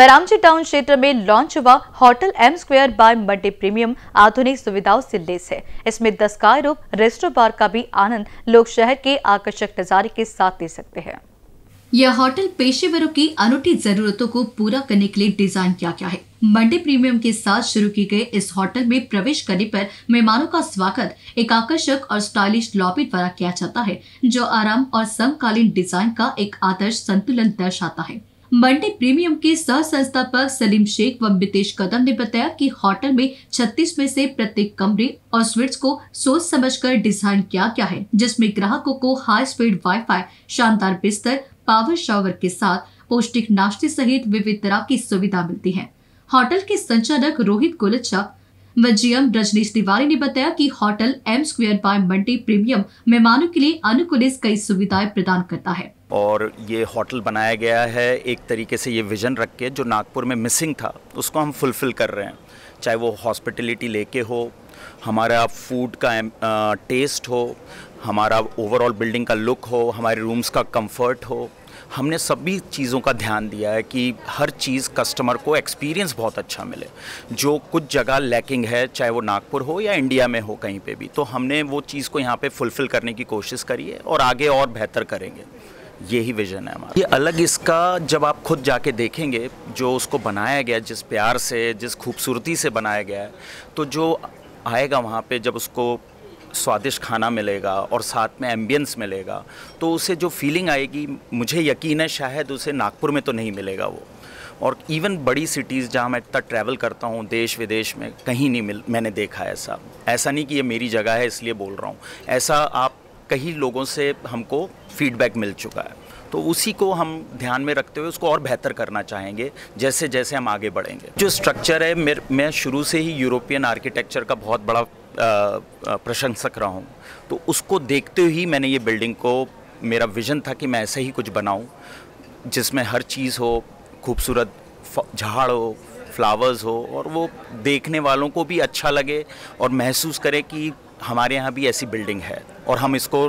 मैरामजी town क्षेत्र में launch हुआ होटल एम स्क्वायर बाय मड्डे प्रीमियम आधुनिक सुविधाओं से लेस है इसमें दस का रूप रेस्टो बार का भी आनंद लोग शहर के आकर्षक नजारे के साथ ले सकते हैं यह होटल पेशेवरों की अनूठी जरूरतों को पूरा करने के लिए डिजाइन किया गया है मंडे प्रीमियम के साथ शुरू की गए इस होटल में प्रवेश करने पर मेहमानों का स्वागत एक आकर्षक और स्टाइलिश लॉबी द्वारा किया जाता है जो आराम और समकालीन डिजाइन का एक आदर्श संतुलन दर्शाता है मंडी प्रीमियम के सह संस्थापक सलीम शेख व मितेश कदम ने बताया कि होटल में 36 में से प्रत्येक कमरे और स्विट्स को सोच समझकर डिजाइन किया गया है जिसमें ग्राहकों को हाई स्पीड वाईफाई, शानदार बिस्तर पावर शॉवर के साथ पौष्टिक नाश्ते सहित विविध तरह की सुविधा मिलती है होटल के संचालक रोहित गोलच्छा व जीएम रजनीश तिवारी ने बताया कि होटल एम स्क्वेयर बाय मंडी प्रीमियम मेहमानों के लिए अनुकूलित कई सुविधाएं प्रदान करता है और ये होटल बनाया गया है एक तरीके से ये विज़न रख के जो नागपुर में मिसिंग था उसको हम फुलफ़िल कर रहे हैं चाहे वो हॉस्पिटलिटी लेके हो हमारा फूड का टेस्ट हो हमारा ओवरऑल बिल्डिंग का लुक हो हमारे रूम्स का कंफर्ट हो हमने सभी चीज़ों का ध्यान दिया है कि हर चीज़ कस्टमर को एक्सपीरियंस बहुत अच्छा मिले जो कुछ जगह लैकिंग है चाहे वो नागपुर हो या इंडिया में हो कहीं पे भी तो हमने वो चीज़ को यहाँ पे फुलफ़िल करने की कोशिश करी है और आगे और बेहतर करेंगे यही विजन है हमारा ये अलग इसका जब आप खुद जाके देखेंगे जो उसको बनाया गया जिस प्यार से जिस खूबसूरती से बनाया गया है तो जो आएगा वहाँ पे जब उसको स्वादिष्ट खाना मिलेगा और साथ में एम्बियंस मिलेगा तो उसे जो फीलिंग आएगी मुझे यकीन है शायद उसे नागपुर में तो नहीं मिलेगा वो और इवन बड़ी सिटीज़ जहाँ मैं इतना ट्रैवल करता हूँ देश विदेश में कहीं नहीं मिल मैंने देखा ऐसा ऐसा नहीं कि ये मेरी जगह है इसलिए बोल रहा हूँ ऐसा आप कई लोगों से हमको फीडबैक मिल चुका है तो उसी को हम ध्यान में रखते हुए उसको और बेहतर करना चाहेंगे जैसे जैसे हम आगे बढ़ेंगे जो स्ट्रक्चर है मेरे मैं शुरू से ही यूरोपियन आर्किटेक्चर का बहुत बड़ा प्रशंसक रहा हूँ तो उसको देखते ही मैंने ये बिल्डिंग को मेरा विज़न था कि मैं ऐसे ही कुछ बनाऊँ जिसमें हर चीज़ हो खूबसूरत झाड़ हो फ्लावर्स हो और वो देखने वालों को भी अच्छा लगे और महसूस करें कि हमारे यहाँ भी ऐसी बिल्डिंग है और हम इसको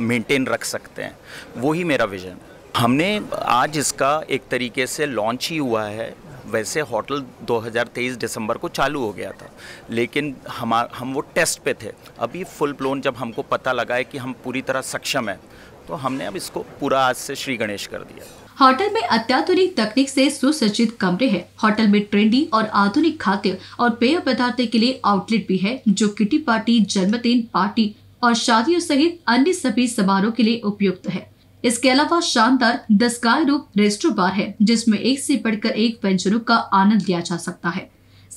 मेंटेन रख सकते हैं वही मेरा विजन हमने आज इसका एक तरीके से लॉन्च ही हुआ है वैसे होटल 2023 दिसंबर को चालू हो गया था लेकिन हम हम वो टेस्ट पे थे अभी फुल प्लोन जब हमको पता लगा है कि हम पूरी तरह सक्षम है तो हमने अब इसको पूरा आज से श्री गणेश कर दिया होटल में अत्याधुनिक तकनीक से सुसज्जित कमरे हैं। होटल में ट्रेंडी और आधुनिक खाद्य और पेय पदार्थ के लिए आउटलेट भी है जो किटी पार्टी जन्मदिन पार्टी और शादियों सहित अन्य सभी समारोह के लिए उपयुक्त है इसके अलावा शानदार दस्काय रूप रेस्टो बार है जिसमें एक से बढ़कर एक वेंचरों का आनंद लिया जा सकता है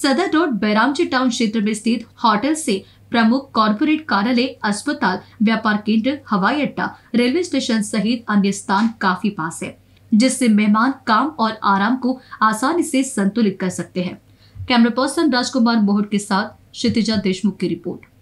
सदर रोड बैरामची टाउन क्षेत्र में स्थित होटल से प्रमुख कॉर्पोरेट कार्यालय अस्पताल व्यापार केंद्र हवाई अड्डा रेलवे स्टेशन सहित अन्य स्थान काफी पास है जिससे मेहमान काम और आराम को आसानी से संतुलित कर सकते हैं कैमरा पर्सन राजकुमार मोहट के साथ क्षितिजा देशमुख की रिपोर्ट